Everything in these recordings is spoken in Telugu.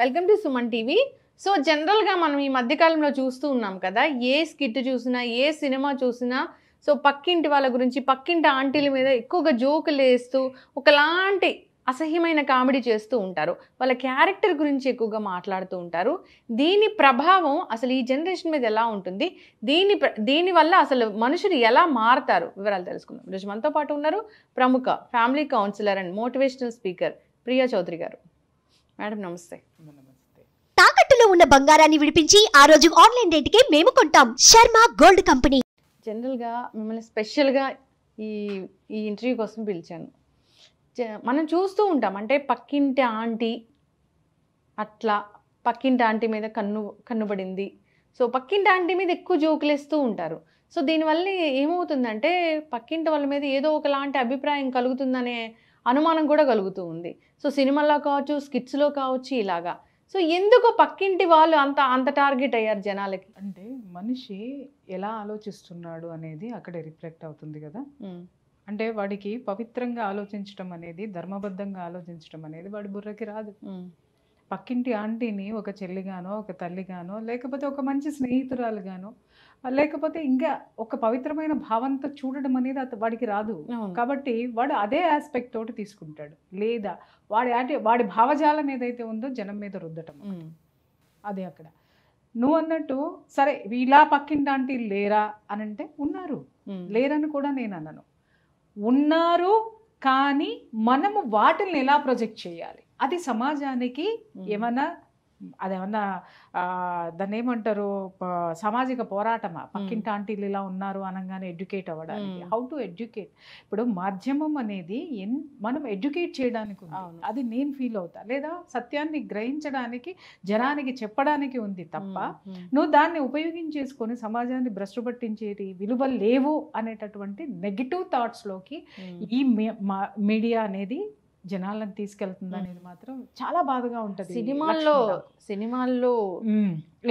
Welcome to Suman TV so జనరల్గా మనం ఈ మధ్యకాలంలో చూస్తూ ఉన్నాం కదా ఏ స్కిట్ చూసినా ఏ సినిమా చూసినా సో పక్కింటి వాళ్ళ గురించి పక్కింటి ఆంటీల మీద ఎక్కువగా జోకులు వేస్తూ ఒకలాంటి అసహ్యమైన కామెడీ చేస్తూ ఉంటారు వాళ్ళ క్యారెక్టర్ గురించి ఎక్కువగా మాట్లాడుతూ ఉంటారు దీని ప్రభావం అసలు ఈ జనరేషన్ మీద ఎలా ఉంటుంది దీని దీనివల్ల అసలు మనుషులు ఎలా మారతారు వివరాలు తెలుసుకుందాం ఈరోజు మనతో పాటు ఉన్నారు ప్రముఖ family counsellor and motivational speaker Priya Chaudhary గారు మేడం నమస్తే తాకట్టులో ఉన్న బంగారాన్ని విడిపించి ఆ రోజు ఆన్లైన్ రేటుకే మేము కొంటాం శర్మ గోల్డ్ కంపెనీ జనరల్గా మిమ్మల్ని స్పెషల్గా ఈ ఈ ఇంటర్వ్యూ కోసం పిలిచాను మనం చూస్తూ ఉంటాం అంటే పక్కింటి ఆంటీ అట్లా పక్కింటి ఆంటీ మీద కన్ను కన్నుబడింది సో పక్కింటి ఆంటీ మీద ఎక్కువ జోకులేస్తూ ఉంటారు సో దీనివల్ల ఏమవుతుందంటే పక్కింటి వాళ్ళ మీద ఏదో ఒకలాంటి అభిప్రాయం కలుగుతుందనే అనుమానం కూడా కలుగుతూ ఉంది సో సినిమాల్లో కావచ్చు స్కిట్స్లో కావచ్చు ఇలాగా సో ఎందుకు పక్కింటి వాళ్ళు అంత అంత టార్గెట్ అయ్యారు జనాలకి అంటే మనిషి ఎలా ఆలోచిస్తున్నాడు అనేది అక్కడ రిఫ్లెక్ట్ అవుతుంది కదా అంటే వాడికి పవిత్రంగా ఆలోచించడం అనేది ధర్మబద్ధంగా ఆలోచించడం అనేది వాడి బుర్రకి రాదు పక్కింటి ఆంటీని ఒక చెల్లిగానో ఒక తల్లిగానో లేకపోతే ఒక మంచి స్నేహితురాలుగానో లేకపోతే ఇంకా ఒక పవిత్రమైన భావంతో చూడడం అనేది వాడికి రాదు కాబట్టి వాడు అదే ఆస్పెక్ట్ తోటి తీసుకుంటాడు లేదా వాడి ఆటి వాడి భావజాలం ఏదైతే ఉందో జనం మీద రుద్దటం అదే అక్కడ నువ్వు అన్నట్టు సరే ఇలా పక్కింటి లేరా అని అంటే ఉన్నారు లేరని కూడా నేను అన్నాను ఉన్నారు కానీ మనము వాటిని ఎలా ప్రొజెక్ట్ చేయాలి అది సమాజానికి ఏమైనా అదేమన్నా దాన్ని ఏమంటారు సామాజిక పోరాటమా పక్కింటి ఆంటీలు ఇలా ఉన్నారు అనగానే ఎడ్యుకేట్ అవ్వడానికి హౌ టు ఎడ్యుకేట్ ఇప్పుడు మాధ్యమం అనేది ఎన్ మనం ఎడ్యుకేట్ చేయడానికి ఉంది అది నేను ఫీల్ అవుతా లేదా సత్యాన్ని గ్రహించడానికి జనానికి చెప్పడానికి ఉంది తప్ప నువ్వు దాన్ని ఉపయోగించేసుకొని సమాజాన్ని భ్రష్టుపట్టించేటి విలువ లేవు అనేటటువంటి నెగిటివ్ థాట్స్లోకి ఈ మీడియా అనేది జనాలను తీసుకెళ్తుంది అనేది మాత్రం చాలా బాధగా ఉంటుంది సినిమాల్లో సినిమాల్లో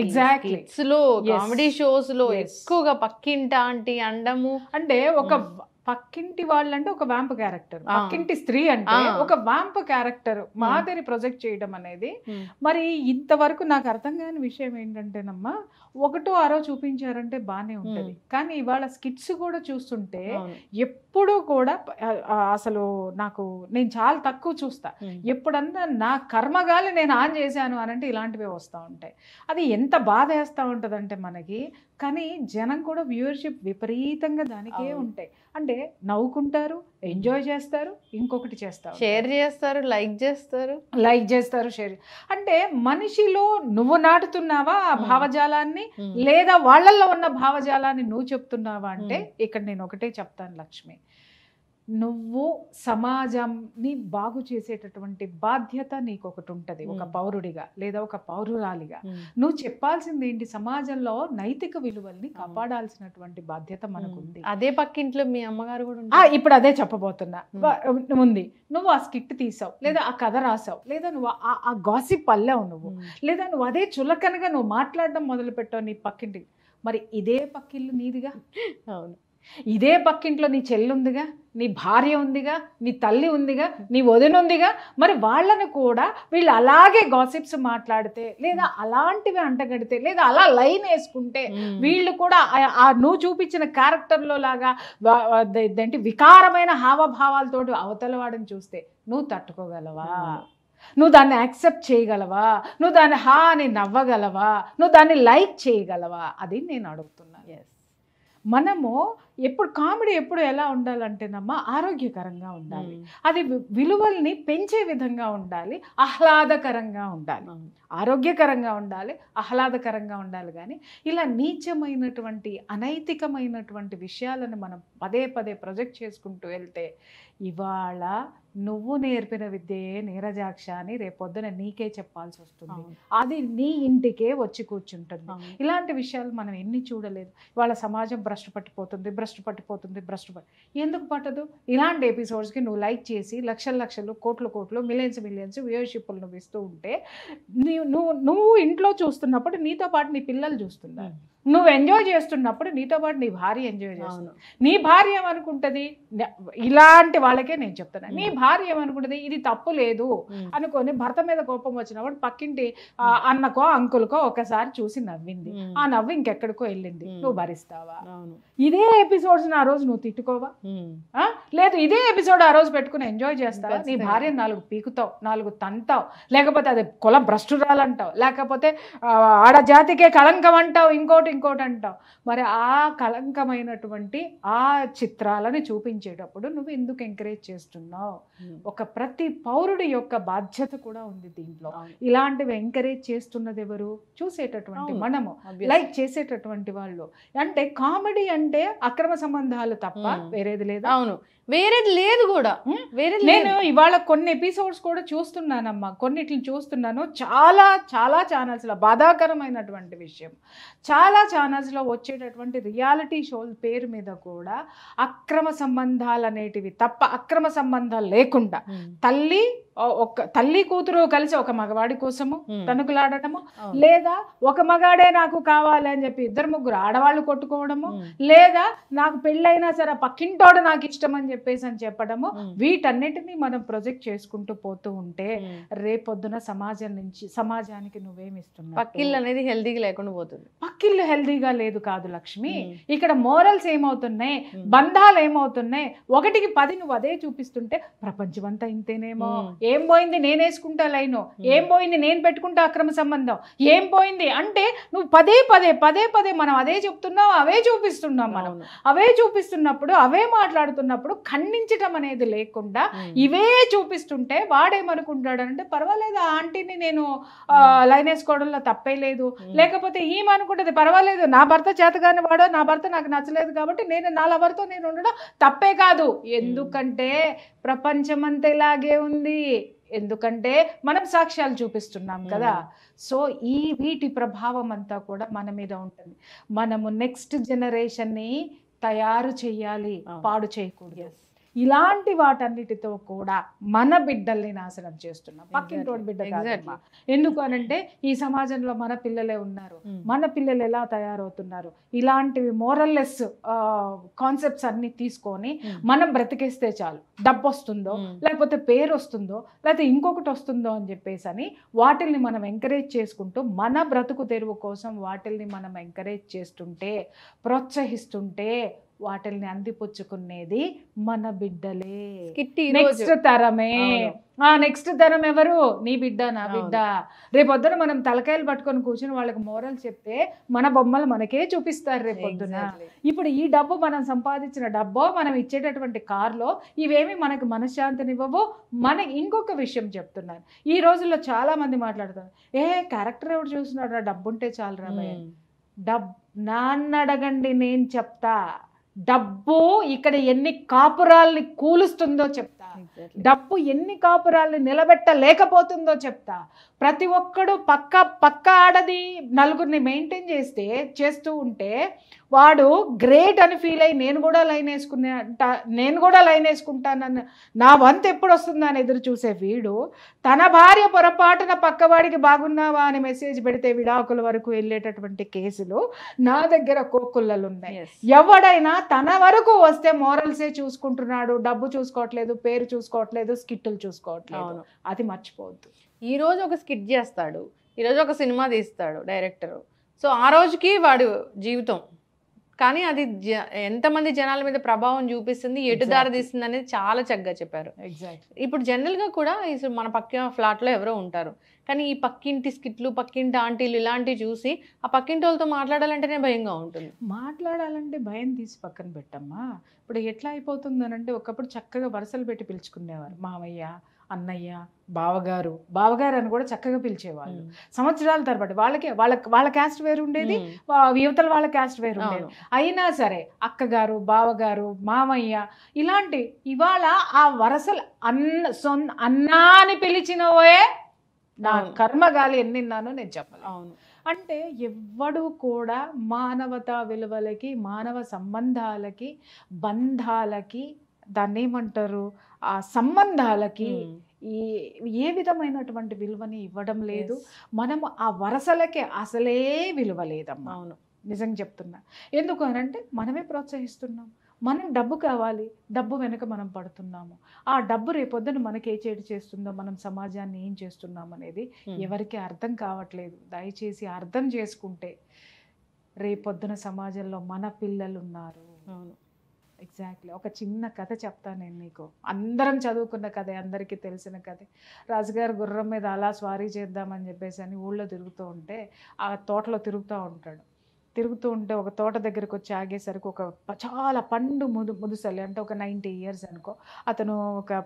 ఎగ్జాక్ట్లీ లో కామెడీ షోస్ లో ఎక్కువగా పక్కింటా అంటే అండము అంటే ఒక పక్కింటి వాళ్ళంటే ఒక వ్యాంప్ క్యారెక్టర్ పక్కింటి స్త్రీ అంటే ఒక వ్యాంప్ క్యారెక్టర్ మాదిరి ప్రొజెక్ట్ చేయడం అనేది మరి ఇంతవరకు నాకు అర్థం కాని విషయం ఏంటంటేనమ్మా ఒకటో ఆరో చూపించారంటే బాగానే ఉంటుంది కానీ ఇవాళ స్కిట్స్ కూడా చూస్తుంటే ఎప్పుడూ కూడా అసలు నాకు నేను చాలా తక్కువ చూస్తా ఎప్పుడన్నా నా కర్మగాలి నేను ఆన్ చేశాను అని అంటే ఇలాంటివే వస్తూ ఉంటాయి అది ఎంత బాధ వేస్తూ ఉంటుందంటే మనకి కానీ జనం కూడా వ్యూవర్షిప్ విపరీతంగా దానికే ఉంటాయి అంటే నవ్వుకుంటారు ఎంజాయ్ చేస్తారు ఇంకొకటి చేస్తారు షేర్ చేస్తారు లైక్ చేస్తారు లైక్ చేస్తారు షేర్ అంటే మనిషిలో నువ్వు నాటుతున్నావా ఆ భావజాలాన్ని లేదా వాళ్ళల్లో ఉన్న భావజాలాన్ని నువ్వు చెప్తున్నావా అంటే ఇక్కడ నేను ఒకటే చెప్తాను లక్ష్మి నువ్వు సమాజాన్ని బాగు చేసేటటువంటి బాధ్యత నీకు ఒకటి ఉంటుంది ఒక పౌరుడిగా లేదా ఒక పౌరురాలిగా నువ్వు చెప్పాల్సింది ఏంటి సమాజంలో నైతిక విలువల్ని కాపాడాల్సినటువంటి బాధ్యత మనకు ఉంది అదే పక్కింట్లో మీ అమ్మగారు కూడా ఇప్పుడు అదే చెప్పబోతున్నా ఉంది నువ్వు ఆ స్కిట్ తీసావు లేదా ఆ కథ రాసావు లేదా నువ్వు ఆ గాసిప్ పల్లెవు నువ్వు లేదా నువ్వు అదే చులకనగా నువ్వు మాట్లాడడం మొదలు పెట్టావు నీ పక్కింటి మరి ఇదే పక్కిల్లు నీదిగా అవును ఇదే పక్కింట్లో నీ చెల్లి ఉందిగా నీ భార్య ఉందిగా నీ తల్లి ఉందిగా నీ వదిన ఉందిగా మరి వాళ్ళని కూడా వీళ్ళు అలాగే గాసిప్స్ మాట్లాడితే లేదా అలాంటివి అంటగడితే లేదా అలా లైన్ వేసుకుంటే వీళ్ళు కూడా ఆ నువ్వు చూపించిన క్యారెక్టర్లో లాగా ఏంటి వికారమైన హావభావాలతోటి అవతల వాడిని చూస్తే నువ్వు తట్టుకోగలవా నువ్వు దాన్ని యాక్సెప్ట్ చేయగలవా నువ్వు దాన్ని హా అని నవ్వగలవా నువ్వు దాన్ని లైక్ చేయగలవా అది నేను అడుగుతున్నాను మనము ఎప్పుడు కామెడీ ఎప్పుడు ఎలా ఉండాలంటేనమ్మా ఆరోగ్యకరంగా ఉండాలి అది విలువల్ని పెంచే విధంగా ఉండాలి ఆహ్లాదకరంగా ఉండాలి ఆరోగ్యకరంగా ఉండాలి ఆహ్లాదకరంగా ఉండాలి కానీ ఇలా నీచమైనటువంటి అనైతికమైనటువంటి విషయాలను మనం పదే పదే ప్రొజెక్ట్ చేసుకుంటూ వెళ్తే ఇవాళ నువ్వు నేర్పిన విద్యే నీరజాక్ష అని రేపొద్దున నీకే చెప్పాల్సి వస్తుంది అది నీ ఇంటికే వచ్చి కూర్చుంటుంది ఇలాంటి విషయాలు మనం ఎన్ని చూడలేదు వాళ్ళ సమాజం భ్రష్టు పట్టిపోతుంది భ్రష్టు పట్టిపోతుంది భ్రష్టు పట్టి ఎందుకు పట్టదు ఇలాంటి ఎపిసోడ్స్కి నువ్వు లైక్ చేసి లక్షల లక్షలు కోట్లు కోట్లు మిలియన్స్ మిలియన్స్ వ్యూయర్షిప్లు నువ్వు ఇస్తూ ఉంటే నువ్వు నువ్వు ఇంట్లో చూస్తున్నప్పుడు నీతో పాటు నీ పిల్లలు చూస్తున్నారు నువ్వు ఎంజాయ్ చేస్తున్నప్పుడు నీతో పాటు నీ భార్య ఎంజాయ్ చేస్తుంది నీ భార్య ఏమనుకుంటుంది ఇలాంటి వాళ్ళకే నేను చెప్తాను నీ భార్య ఏమనుకుంటుంది ఇది తప్పు లేదు అనుకొని భర్త మీద కోపం వచ్చినప్పుడు పక్కింటి అన్నకో అంకుల్కో ఒకసారి చూసి నవ్వింది ఆ నవ్వు ఇంకెక్కడికో వెళ్ళింది నువ్వు భరిస్తావా ఇదే ఎపిసోడ్స్ ఆ రోజు నువ్వు తిట్టుకోవా లేదు ఇదే ఎపిసోడ్ ఆ రోజు పెట్టుకుని ఎంజాయ్ చేస్తావా నీ భార్య నాలుగు పీకుతావు నాలుగు తంతావు లేకపోతే అది కుల భ్రష్టురాలంటావు లేకపోతే ఆడ జాతికే కళంకం అంటావు ఇంకోటి ఇంకోటి ఇంకోటి అంటావు మరి ఆ కలంకమైనటువంటి ఆ చిత్రాలను చూపించేటప్పుడు నువ్వు ఎందుకు ఎంకరేజ్ చేస్తున్నావు ఒక ప్రతి పౌరుడి యొక్క బాధ్యత కూడా ఉంది దీంట్లో ఇలాంటివి ఎంకరేజ్ చేస్తున్నది ఎవరు చూసేటటువంటి మనము లైక్ చేసేటటువంటి వాళ్ళు అంటే కామెడీ అంటే అక్రమ సంబంధాలు తప్ప వేరేది లేదు అవును వేరేది లేదు కూడా వేరేది నేను ఇవాళ కొన్ని ఎపిసోడ్స్ కూడా చూస్తున్నానమ్మా కొన్నిట్లు చూస్తున్నాను చాలా చాలా ఛానల్స్లో బాధాకరమైనటువంటి విషయం చాలా ఛానల్స్లో వచ్చేటటువంటి రియాలిటీ షోల పేరు మీద కూడా అక్రమ సంబంధాలు అనేటివి తప్ప అక్రమ సంబంధాలు లేకుండా తల్లి ఒక తల్లి కూతురు కలిసి ఒక మగవాడి కోసము hmm. తణుకులాడటము oh. లేదా ఒక మగాడే నాకు కావాలని చెప్పి ఇద్దరు ముగ్గురు ఆడవాళ్ళు కొట్టుకోవడము hmm. లేదా నాకు పెళ్ళైనా సరే పక్కింటోడు నాకు ఇష్టం అని చెప్పేసి అని చెప్పడము hmm. వీటన్నిటినీ మనం ప్రొజెక్ట్ చేసుకుంటూ పోతూ ఉంటే రేపొద్దున సమాజం నుంచి సమాజానికి నువ్వేమిస్తున్నావు పక్కిల్ అనేది హెల్దీగా లేకుండా పోతుంది పక్కిల్లు హెల్దీగా లేదు కాదు లక్ష్మి ఇక్కడ మోరల్స్ ఏమవుతున్నాయి బంధాలు ఏమవుతున్నాయి ఒకటికి పది నువ్వు అదే చూపిస్తుంటే ప్రపంచం అంతా ఇంతేనేమో ఏం పోయింది నేను వేసుకుంటా లైను hmm. ఏం పోయింది నేను పెట్టుకుంటా అక్రమ సంబంధం ఏం పోయింది అంటే నువ్వు పదే పదే పదే పదే మనం అదే చెప్తున్నావు అవే చూపిస్తున్నాం మనం అవే చూపిస్తున్నప్పుడు అవే మాట్లాడుతున్నప్పుడు ఖండించటం అనేది లేకుండా hmm. ఇవే చూపిస్తుంటే వాడేమనుకుంటాడు అంటే పర్వాలేదు ఆ ఆంటీని నేను hmm. లైన్ వేసుకోవడంలో తప్పే లేదు లేకపోతే ఈమెనుకుంటుంది పర్వాలేదు నా భర్త చేతగాని వాడు నా భర్త నాకు నచ్చలేదు కాబట్టి నేను నా లవర్తో నేను ఉండడం తప్పే కాదు ఎందుకంటే ప్రపంచం ఇలాగే ఉంది ఎందుకంటే మనం సాక్ష్యాలు చూపిస్తున్నాం కదా సో ఈ వీటి ప్రభావం అంతా కూడా మన మీద ఉంటుంది మనము నెక్స్ట్ జనరేషన్ని తయారు చేయాలి పాడు చేయకూడదు ఇలాంటి వాటన్నిటితో కూడా మన బిడ్డల్ని నాశనం చేస్తున్నాం పక్కింటోడి బిడ్డ ఎందుకు అనంటే ఈ సమాజంలో మన పిల్లలే ఉన్నారు hmm. మన పిల్లలు ఎలా తయారవుతున్నారు ఇలాంటివి మోరల్లెస్ కాన్సెప్ట్స్ అన్ని తీసుకొని hmm. మనం బ్రతికేస్తే చాలు డబ్బు వస్తుందో hmm. లేకపోతే పేరు వస్తుందో లేకపోతే ఇంకొకటి వస్తుందో అని చెప్పేసి అని వాటిల్ని మనం ఎంకరేజ్ చేసుకుంటూ మన బ్రతుకు తెరువు కోసం వాటిల్ని మనం ఎంకరేజ్ చేస్తుంటే ప్రోత్సహిస్తుంటే వాటిల్ని అందిపుచ్చుకునేది మన బిడ్డలే నెక్స్ట్ తరమే ఆ నెక్స్ట్ తరం ఎవరు నీ బిడ్డ నా బిడ్డ రేపొద్దున మనం తలకాయలు పట్టుకొని కూర్చుని వాళ్ళకి మోరల్ చెప్తే మన బొమ్మలు మనకే చూపిస్తారు రేపొద్దున ఇప్పుడు ఈ డబ్బు మనం సంపాదించిన డబ్బు మనం ఇచ్చేటటువంటి కార్లో ఇవేమి మనకు ఇవ్వవు మన ఇంకొక విషయం చెప్తున్నారు ఈ రోజుల్లో చాలా మంది మాట్లాడుతారు ఏ క్యారెక్టర్ ఎవరు చూస్తున్నాడు డబ్బు ఉంటే చాలు రాబోయే డబ్ నాన్న అడగండి నేను చెప్తా డబ్బు ఇక్కడ ఎన్ని కాపురాల్ని కూలుస్తుందో చెప్ డప్పు ఎన్ని కాపురాలు నిలబెట్టలేకపోతుందో చెప్తా ప్రతి ఒక్కడు పక్క పక్క ఆడది నలుగురిని మెయింటైన్ చేస్తే చేస్తూ ఉంటే వాడు గ్రేట్ అని ఫీల్ అయ్యి నేను కూడా లైన్ వేసుకునే నేను కూడా లైన్ వేసుకుంటానని నా వంతు ఎప్పుడు వస్తుందని ఎదురు చూసే వీడు తన భార్య పొరపాటున పక్కవాడికి బాగున్నావా అని మెసేజ్ పెడితే విడాకుల వరకు వెళ్ళేటటువంటి కేసులు నా దగ్గర కోకుల్లలు ఉన్నాయి ఎవడైనా తన వరకు వస్తే మోరల్సే చూసుకుంటున్నాడు డబ్బు చూసుకోవట్లేదు పేరు పేరు చూసుకోవట్లేదు స్కిట్లు చూసుకోవట్లేదు అది మర్చిపోవద్దు ఈ రోజు ఒక స్కిట్ చేస్తాడు ఈరోజు ఒక సినిమా తీస్తాడు డైరెక్టర్ సో ఆ రోజుకి వాడు జీవితం కానీ అది ఎంతమంది జనాల మీద ప్రభావం చూపిస్తుంది ఎటు దారి తీస్తుంది అనేది చాలా చక్కగా చెప్పారు ఎగ్జాక్ట్ ఇప్పుడు జనరల్గా కూడా మన పక్క ఫ్లాట్లో ఎవరో ఉంటారు కానీ ఈ పక్కింటి స్కిట్లు పక్కింటి ఆంటీలు ఇలాంటివి చూసి ఆ పక్కింటి వాళ్ళతో మాట్లాడాలంటేనే భయంగా ఉంటుంది మాట్లాడాలంటే భయం తీసి పక్కన పెట్టమ్మా ఇప్పుడు ఎట్లా అయిపోతుంది అంటే ఒకప్పుడు చక్కగా వరుసలు పెట్టి పిలుచుకునేవారు మామయ్య అన్నయ్య బావగారు బావగారు అని కూడా చక్కగా పిలిచేవాళ్ళు సంవత్సరాల తర్వాత వాళ్ళకి వాళ్ళ వాళ్ళ క్యాస్ట్ వేరు ఉండేది యువతల వాళ్ళ క్యాస్ట్ వేరు ఉండేది అయినా సరే అక్కగారు బావగారు మామయ్య ఇలాంటి ఇవాళ ఆ వరసలు అన్న సొన్ అన్నా అని పిలిచినవే నా కర్మగాలి ఎన్నిన్నానో నేను చెప్పాలి అవును అంటే ఎవ్వడు కూడా మానవతా విలువలకి మానవ సంబంధాలకి బంధాలకి దాన్ని ఏమంటారు ఆ సంబంధాలకి ఈ ఏ విధమైనటువంటి విలువని ఇవ్వడం లేదు మనం ఆ వరసలకే అసలే విలువ లేదమ్మా అవును నిజంగా చెప్తున్నా ఎందుకు అనంటే మనమే ప్రోత్సహిస్తున్నాం మనం డబ్బు కావాలి డబ్బు వెనుక మనం పడుతున్నాము ఆ డబ్బు రేపొద్దున మనకి ఏ చేడు చేస్తుందో మనం సమాజాన్ని ఏం చేస్తున్నాం అనేది ఎవరికి అర్థం కావట్లేదు దయచేసి అర్థం చేసుకుంటే రేపొద్దున సమాజంలో మన పిల్లలు ఉన్నారు అవును ఎగ్జాక్ట్లీ ఒక చిన్న కథ చెప్తాను నేను మీకు అందరం చదువుకున్న కథే అందరికీ తెలిసిన కథే రాజుగారు గుర్రం మీద అలా స్వారీ చేద్దామని చెప్పేసి అని ఊళ్ళో తిరుగుతూ ఉంటే ఆ తోటలో తిరుగుతూ ఉంటాడు తిరుగుతూ ఉంటే ఒక తోట దగ్గరికి వచ్చి ఆగేసరికి ఒక చాలా పండు ముదు ముదుసలి అంటే ఒక నైంటీ ఇయర్స్ అనుకో అతను ఒక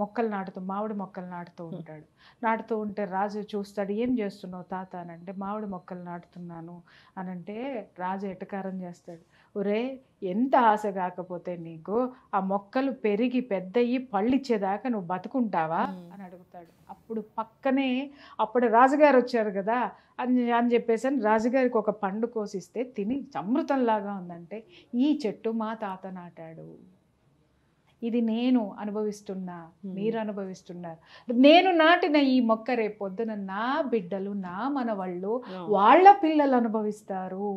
మొక్కలు నాటుతూ మామిడి మొక్కలు నాటుతూ ఉంటాడు నాటుతూ ఉంటే రాజు చూస్తాడు ఏం చేస్తున్నావు తాత అని అంటే మామిడి మొక్కలు నాటుతున్నాను అని అంటే రాజు ఎటకారం చేస్తాడు ఒరే ఎంత ఆశ కాకపోతే నీకు ఆ మొక్కలు పెరిగి పెద్దయి పళ్ళిచ్చేదాకా నువ్వు బతుకుంటావా అని అడుగుతాడు అప్పుడు పక్కనే అప్పుడు రాజుగారు వచ్చారు కదా అని అని చెప్పేసి అని రాజుగారికి ఒక పండు కోసిస్తే తిని అమృతంలాగా ఉందంటే ఈ చెట్టు మా తాత నాటాడు ఇది నేను అనుభవిస్తున్నా మీరు అనుభవిస్తున్నారు నేను నాటిన ఈ మొక్క రేపొద్దున నా బిడ్డలు నా మనవాళ్ళు వాళ్ళ పిల్లలు అనుభవిస్తారు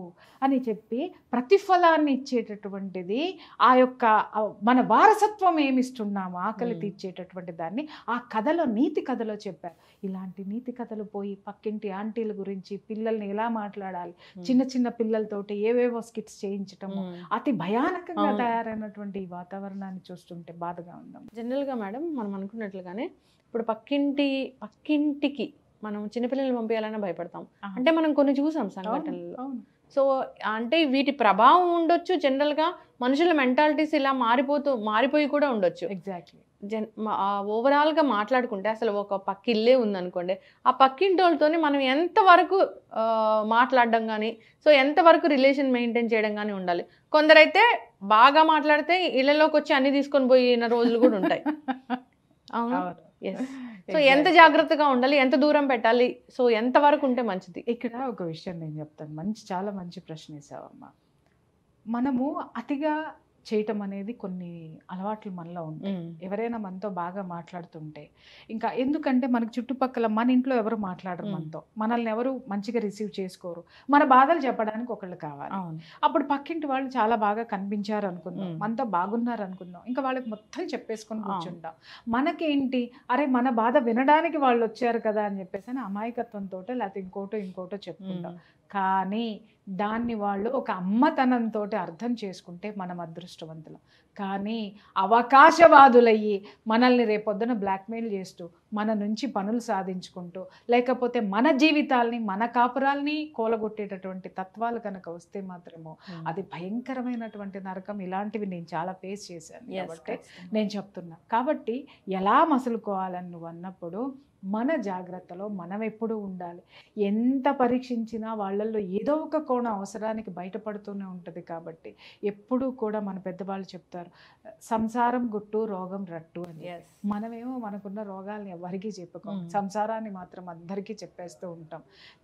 అని చెప్పి ప్రతిఫలాన్ని ఇచ్చేటటువంటిది ఆ యొక్క మన వారసత్వం ఏమిస్తున్నాము ఆకలి తీర్చేటటువంటి దాన్ని ఆ కథలో నీతి కథలో చెప్పారు ఇలాంటి నీతి కథలు పోయి పక్కింటి ఆంటీల గురించి పిల్లల్ని ఎలా మాట్లాడాలి చిన్న చిన్న పిల్లలతోటి ఏవేవో స్కిట్స్ చేయించటము అతి భయానకంగా తయారైనటువంటి ఈ వాతావరణాన్ని చూస్తున్నాం చూస్తుంటే బాధగా ఉందాం జనరల్గా మేడం మనం అనుకున్నట్లుగానే ఇప్పుడు పక్కింటి పక్కింటికి మనం చిన్నపిల్లల్ని పంపించాలని భయపడతాం అంటే మనం కొన్ని చూసాం సంఘటనలు సో అంటే వీటి ప్రభావం ఉండొచ్చు జనరల్గా మనుషుల మెంటాలిటీస్ ఇలా మారిపోతూ మారిపోయి కూడా ఉండొచ్చు ఎగ్జాక్ట్లీ జన్ ఓవరాల్గా మాట్లాడుకుంటే అసలు ఒక పక్కిల్లే ఉందనుకోండి ఆ పక్కింటి వాళ్ళతోనే మనం ఎంతవరకు మాట్లాడడం కానీ సో ఎంతవరకు రిలేషన్ మెయింటైన్ చేయడం కానీ ఉండాలి కొందరైతే బాగా మాట్లాడితే ఇళ్ళలోకి వచ్చి అన్ని తీసుకొని పోయిన రోజులు కూడా ఉంటాయి ఎస్ సో ఎంత జాగ్రత్తగా ఉండాలి ఎంత దూరం పెట్టాలి సో ఎంతవరకు ఉంటే మంచిది ఇక్కడ ఒక విషయం నేను చెప్తాను మంచి చాలా మంచి ప్రశ్న వేసావమ్మా మనము అతిగా చేయటం అనేది కొన్ని అలవాట్లు మనలో ఉంటాయి ఎవరైనా మనతో బాగా మాట్లాడుతుంటే ఇంకా ఎందుకంటే మనకు చుట్టుపక్కల మన ఇంట్లో ఎవరు మాట్లాడరు మనతో మనల్ని ఎవరు మంచిగా రిసీవ్ చేసుకోరు మన బాధలు చెప్పడానికి ఒకళ్ళు కావాలి అప్పుడు పక్కింటి వాళ్ళు చాలా బాగా కనిపించారు అనుకుందాం మనతో బాగున్నారు అనుకుందాం ఇంకా వాళ్ళకి మొత్తం చెప్పేసుకొని కూర్చుంటాం మనకేంటి అరే మన బాధ వినడానికి వాళ్ళు వచ్చారు కదా అని చెప్పేసి అని అమాయకత్వంతో లేకపోతే ఇంకోటో ఇంకోటో చెప్పుకుంటాం కానీ దాన్ని వాళ్ళు ఒక అమ్మతనంతో అర్థం చేసుకుంటే మనం అదృష్టవంతులం కానీ అవకాశవాదులయ్యి మనల్ని రేపొద్దున బ్లాక్మెయిల్ చేస్తూ మన నుంచి పనులు సాధించుకుంటూ లేకపోతే మన జీవితాల్ని మన కాపురాల్ని కూలగొట్టేటటువంటి తత్వాలు కనుక వస్తే మాత్రము అది భయంకరమైనటువంటి నరకం ఇలాంటివి నేను చాలా ఫేస్ చేశాను కాబట్టి నేను చెప్తున్నా కాబట్టి ఎలా మసులుకోవాలని నువ్వు అన్నప్పుడు మన జాగ్రత్తలో మనం ఎప్పుడు ఉండాలి ఎంత పరీక్షించినా వాళ్ళల్లో ఏదో ఒక కోణం అవసరానికి బయటపడుతూనే ఉంటుంది కాబట్టి ఎప్పుడూ కూడా మన పెద్దవాళ్ళు చెప్తారు సంసారం గుట్టు రోగం రట్టు అని మనమేమో మనకున్న రోగాల్ని ఎవరికీ చెప్పుకో సంసారాన్ని మాత్రం అందరికీ చెప్పేస్తూ ఉంటాం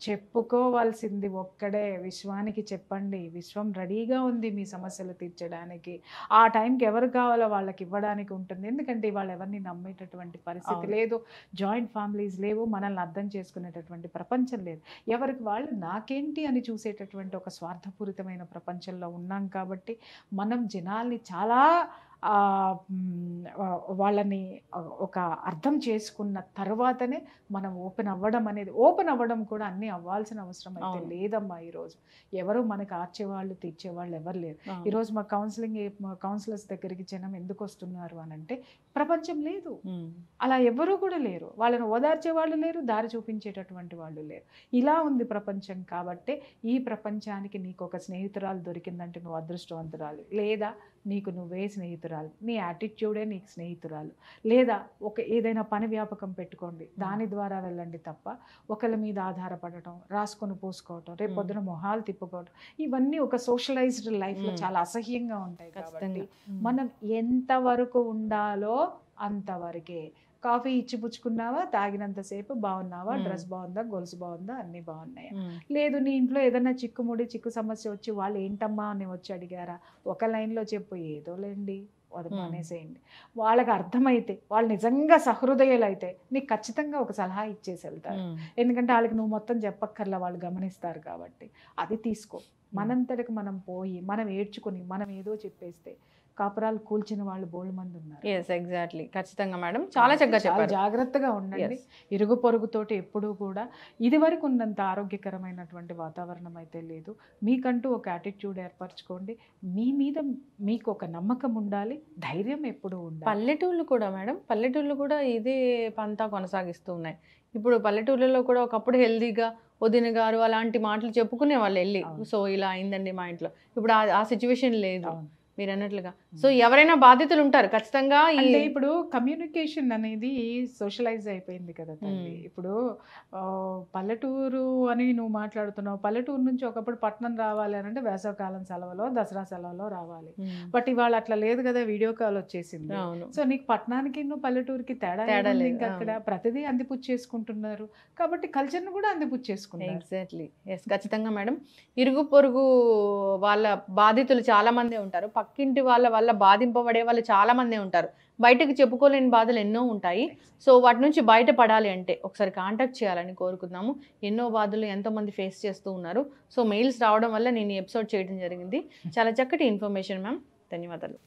చెప్పుకోవాల్సింది ఒక్కడే విశ్వానికి చెప్పండి విశ్వం రెడీగా ఉంది మీ సమస్యలు తీర్చడానికి ఆ టైంకి ఎవరు కావాలో వాళ్ళకి ఇవ్వడానికి ఉంటుంది ఎందుకంటే వాళ్ళు ఎవరిని నమ్మేటటువంటి పరిస్థితి లేదు జాయింట్ ఫ్యామిలీ ఫ్యామిలీస్ లేవు మనల్ని అర్థం చేసుకునేటటువంటి ప్రపంచం లేదు ఎవరికి వాళ్ళు నాకేంటి అని చూసేటటువంటి ఒక స్వార్థపూరితమైన ప్రపంచంలో ఉన్నాం కాబట్టి మనం జనాల్ని చాలా వాళ్ళని ఒక అర్థం చేసుకున్న తర్వాతనే మనం ఓపెన్ అవ్వడం అనేది ఓపెన్ అవ్వడం కూడా అన్నీ అవ్వాల్సిన అవసరం అయితే లేదమ్మా ఈరోజు ఎవరు మనకు ఆర్చేవాళ్ళు తీర్చేవాళ్ళు ఎవరు లేరు ఈరోజు మా కౌన్సిలింగ్ కౌన్సిలర్స్ దగ్గరికి జనం ఎందుకు వస్తున్నారు అని అంటే ప్రపంచం లేదు అలా ఎవరు కూడా లేరు వాళ్ళని ఓదార్చే వాళ్ళు లేరు దారి చూపించేటటువంటి వాళ్ళు లేరు ఇలా ఉంది ప్రపంచం కాబట్టి ఈ ప్రపంచానికి నీకు ఒక స్నేహితురాలు దొరికిందంటే నువ్వు అదృష్టవంతురాలు లేదా నీకు నువ్వే స్నేహితురాలు స్నేహితురాలు నీ యాటిట్యూడే నీకు స్నేహితురాలు లేదా ఒక ఏదైనా పని వ్యాపకం పెట్టుకోండి దాని ద్వారా వెళ్ళండి తప్ప ఒకళ్ళ మీద ఆధారపడటం రాసుకొని పోసుకోవటం రేపు పొద్దున మొహాలు తిప్పుకోవటం ఇవన్నీ ఒక సోషలైజ్డ్ లైఫ్లో చాలా అసహ్యంగా ఉంటాయి కాబట్టి మనం ఎంతవరకు ఉండాలో అంతవరకే కాఫీ ఇచ్చి పుచ్చుకున్నావా తాగినంతసేపు బాగున్నావా డ్రెస్ బాగుందా గొలుసు బాగుందా అన్నీ బాగున్నాయా లేదు నీ ఇంట్లో ఏదన్నా చిక్కుముడి చిక్కు సమస్య వచ్చి వాళ్ళు ఏంటమ్మా అని వచ్చి అడిగారా ఒక లైన్లో చెప్పు ఏదోలేండి అది మానేసేయండి వాళ్ళకి అర్థమైతే వాళ్ళు నిజంగా సహృదయులు అయితే నీకు ఖచ్చితంగా ఒక సలహా ఇచ్చేసి వెళ్తారు ఎందుకంటే వాళ్ళకి నువ్వు మొత్తం చెప్పక్కర్లా వాళ్ళు గమనిస్తారు కాబట్టి అది తీసుకో మనంతటికి మనం పోయి మనం ఏడ్చుకొని మనం ఏదో చెప్పేస్తే కాపురాలు కూల్చిన వాళ్ళు బోల్డ్ మంది ఉన్నారు ఎస్ ఎగ్జాక్ట్లీ ఖచ్చితంగా మేడం చాలా చక్కగా చాలా జాగ్రత్తగా ఉండండి ఇరుగు పొరుగుతోటి ఎప్పుడూ కూడా ఇది వరకు ఉన్నంత ఆరోగ్యకరమైనటువంటి వాతావరణం అయితే లేదు మీకంటూ ఒక యాటిట్యూడ్ ఏర్పరచుకోండి మీ మీద మీకు ఒక నమ్మకం ఉండాలి ధైర్యం ఎప్పుడూ ఉండాలి పల్లెటూళ్ళు కూడా మేడం పల్లెటూళ్ళు కూడా ఇదే పంతా కొనసాగిస్తూ ఉన్నాయి ఇప్పుడు పల్లెటూళ్ళలో కూడా ఒకప్పుడు హెల్దీగా వదిన గారు అలాంటి మాటలు చెప్పుకునే వాళ్ళు వెళ్ళి సో ఇలా అయిందండి మా ఇంట్లో ఇప్పుడు ఆ సిచ్యువేషన్ లేదు మీరు అన్నట్లుగా సో ఎవరైనా బాధితులు ఉంటారు ఖచ్చితంగా అంటే ఇప్పుడు కమ్యూనికేషన్ అనేది సోషలైజ్ అయిపోయింది కదా ఇప్పుడు పల్లెటూరు అని నువ్వు మాట్లాడుతున్నావు పల్లెటూరు నుంచి ఒకప్పుడు పట్టణం రావాలి అని అంటే వేసవకాలం సెలవులో దసరా సెలవులో రావాలి బట్ ఇవాళ అట్లా లేదు కదా వీడియో కాల్ వచ్చేసింది సో నీకు పట్టణానికి నువ్వు పల్లెటూరుకి తేడా ఇంకా అక్కడ ప్రతిదీ అందిపుచ్చు చేసుకుంటున్నారు కాబట్టి కల్చర్ను కూడా అందిపుచ్చు చేసుకున్నారు ఎగ్జాక్ట్లీ ఎస్ ఖచ్చితంగా మేడం ఇరుగు పొరుగు వాళ్ళ బాధితులు మంది ఉంటారు పక్క పక్కింటి వాళ్ళ వల్ల బాధింపబడే వాళ్ళు చాలామంది ఉంటారు బయటకు చెప్పుకోలేని బాధలు ఎన్నో ఉంటాయి సో వాటి నుంచి బయటపడాలి అంటే ఒకసారి కాంటాక్ట్ చేయాలని కోరుకున్నాము ఎన్నో బాధలు ఎంతోమంది ఫేస్ చేస్తూ ఉన్నారు సో మెయిల్స్ రావడం వల్ల నేను ఎపిసోడ్ చేయడం జరిగింది hmm. చాలా చక్కటి ఇన్ఫర్మేషన్ మ్యామ్ ధన్యవాదాలు